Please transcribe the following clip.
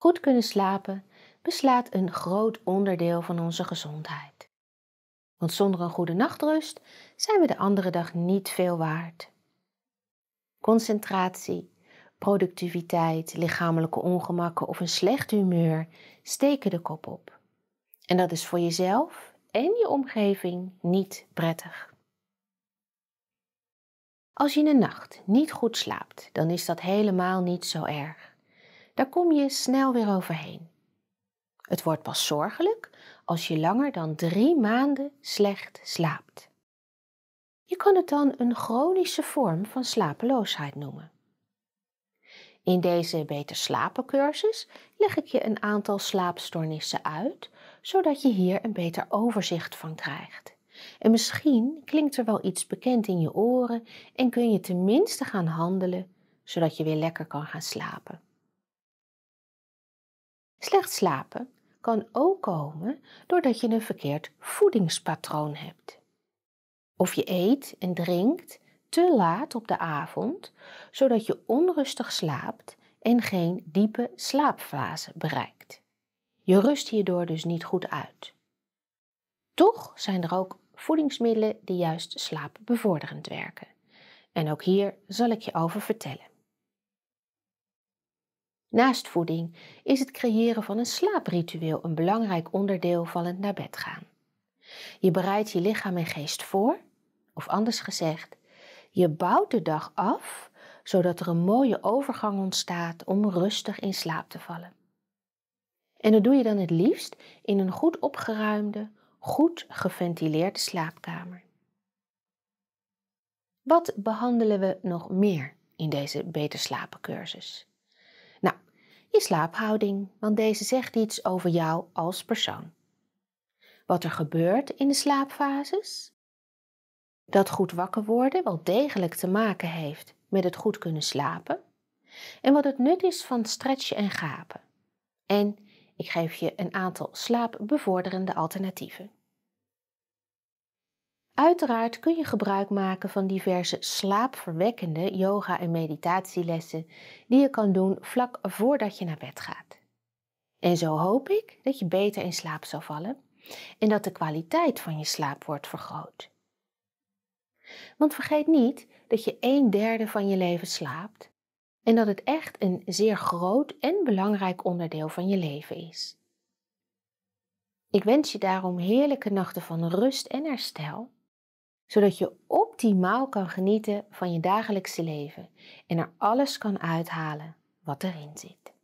Goed kunnen slapen beslaat een groot onderdeel van onze gezondheid. Want zonder een goede nachtrust zijn we de andere dag niet veel waard. Concentratie, productiviteit, lichamelijke ongemakken of een slecht humeur steken de kop op. En dat is voor jezelf en je omgeving niet prettig. Als je in de nacht niet goed slaapt, dan is dat helemaal niet zo erg daar kom je snel weer overheen. Het wordt pas zorgelijk als je langer dan drie maanden slecht slaapt. Je kan het dan een chronische vorm van slapeloosheid noemen. In deze Beter Slapen cursus leg ik je een aantal slaapstoornissen uit, zodat je hier een beter overzicht van krijgt. En misschien klinkt er wel iets bekend in je oren en kun je tenminste gaan handelen, zodat je weer lekker kan gaan slapen. Slecht slapen kan ook komen doordat je een verkeerd voedingspatroon hebt. Of je eet en drinkt te laat op de avond, zodat je onrustig slaapt en geen diepe slaapfase bereikt. Je rust hierdoor dus niet goed uit. Toch zijn er ook voedingsmiddelen die juist slaapbevorderend werken. En ook hier zal ik je over vertellen. Naast voeding is het creëren van een slaapritueel een belangrijk onderdeel van het naar bed gaan. Je bereidt je lichaam en geest voor, of anders gezegd, je bouwt de dag af zodat er een mooie overgang ontstaat om rustig in slaap te vallen. En dat doe je dan het liefst in een goed opgeruimde, goed geventileerde slaapkamer. Wat behandelen we nog meer in deze Beter Slapen cursus? je slaaphouding, want deze zegt iets over jou als persoon. Wat er gebeurt in de slaapfases, dat goed wakker worden wel degelijk te maken heeft met het goed kunnen slapen, en wat het nut is van stretchen en gapen. En ik geef je een aantal slaapbevorderende alternatieven. Uiteraard kun je gebruik maken van diverse slaapverwekkende yoga- en meditatielessen die je kan doen vlak voordat je naar bed gaat. En zo hoop ik dat je beter in slaap zal vallen en dat de kwaliteit van je slaap wordt vergroot. Want vergeet niet dat je een derde van je leven slaapt en dat het echt een zeer groot en belangrijk onderdeel van je leven is. Ik wens je daarom heerlijke nachten van rust en herstel zodat je optimaal kan genieten van je dagelijkse leven en er alles kan uithalen wat erin zit.